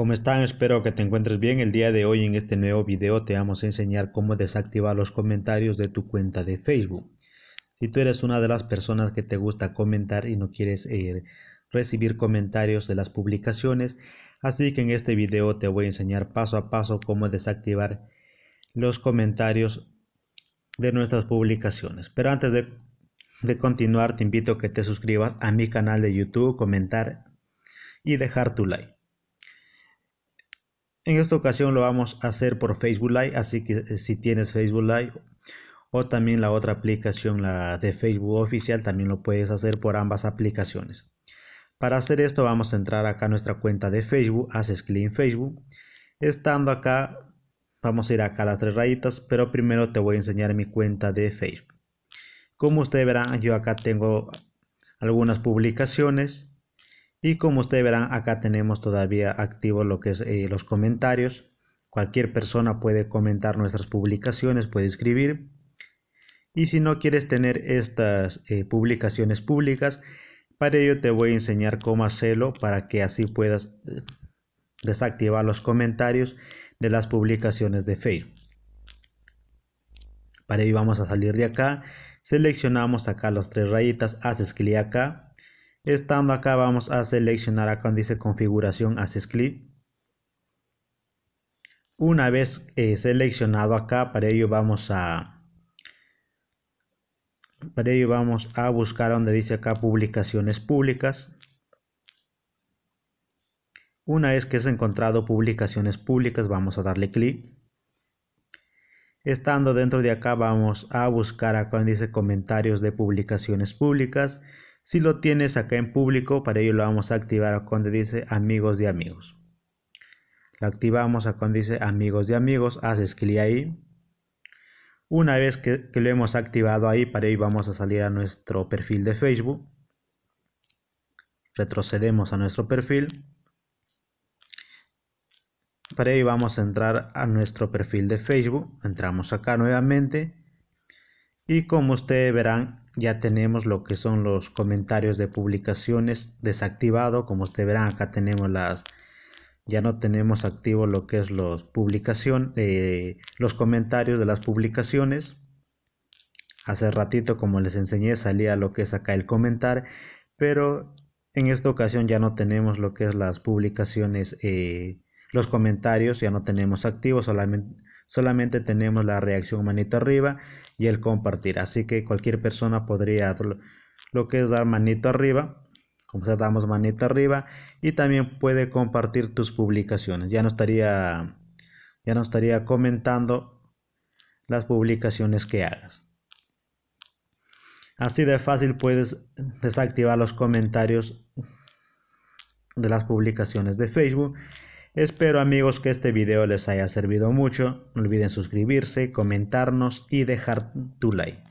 ¿Cómo están? Espero que te encuentres bien. El día de hoy en este nuevo video te vamos a enseñar cómo desactivar los comentarios de tu cuenta de Facebook. Si tú eres una de las personas que te gusta comentar y no quieres eh, recibir comentarios de las publicaciones, así que en este video te voy a enseñar paso a paso cómo desactivar los comentarios de nuestras publicaciones. Pero antes de continuar, te invito a que te suscribas a mi canal de YouTube, comentar y dejar tu like. En esta ocasión lo vamos a hacer por Facebook Live, así que eh, si tienes Facebook Live o también la otra aplicación, la de Facebook oficial, también lo puedes hacer por ambas aplicaciones. Para hacer esto vamos a entrar acá a nuestra cuenta de Facebook, haces clic Facebook. Estando acá, vamos a ir acá a las tres rayitas, pero primero te voy a enseñar mi cuenta de Facebook. Como ustedes verán, yo acá tengo algunas publicaciones y como ustedes verán, acá tenemos todavía activos lo que es eh, los comentarios. Cualquier persona puede comentar nuestras publicaciones, puede escribir. Y si no quieres tener estas eh, publicaciones públicas, para ello te voy a enseñar cómo hacerlo para que así puedas eh, desactivar los comentarios de las publicaciones de Facebook. Para ello vamos a salir de acá, seleccionamos acá las tres rayitas, haces clic acá Estando acá vamos a seleccionar acá donde dice configuración, haces clic. Una vez eh, seleccionado acá, para ello vamos a para ello vamos a buscar donde dice acá publicaciones públicas. Una vez que se encontrado publicaciones públicas, vamos a darle clic. Estando dentro de acá, vamos a buscar acá donde dice comentarios de publicaciones públicas. Si lo tienes acá en público, para ello lo vamos a activar cuando dice amigos de amigos. Lo activamos cuando dice amigos de amigos, haces clic ahí. Una vez que, que, lo hemos activado ahí, para ello vamos a salir a nuestro perfil de Facebook. Retrocedemos a nuestro perfil. Para ello vamos a entrar a nuestro perfil de Facebook. Entramos acá nuevamente. Y como ustedes verán, ya tenemos lo que son los comentarios de publicaciones desactivado como ustedes verán acá tenemos las ya no tenemos activo lo que es los publicación eh, los comentarios de las publicaciones hace ratito como les enseñé salía lo que es acá el comentar pero en esta ocasión ya no tenemos lo que es las publicaciones eh, los comentarios ya no tenemos activos solamente solamente tenemos la reacción manito arriba y el compartir. Así que cualquier persona podría lo que es dar manito arriba. Como se damos manito arriba y también puede compartir tus publicaciones. Ya no estaría, ya no estaría comentando las publicaciones que hagas. Así de fácil puedes desactivar los comentarios de las publicaciones de Facebook Espero amigos que este video les haya servido mucho. No olviden suscribirse, comentarnos y dejar tu like.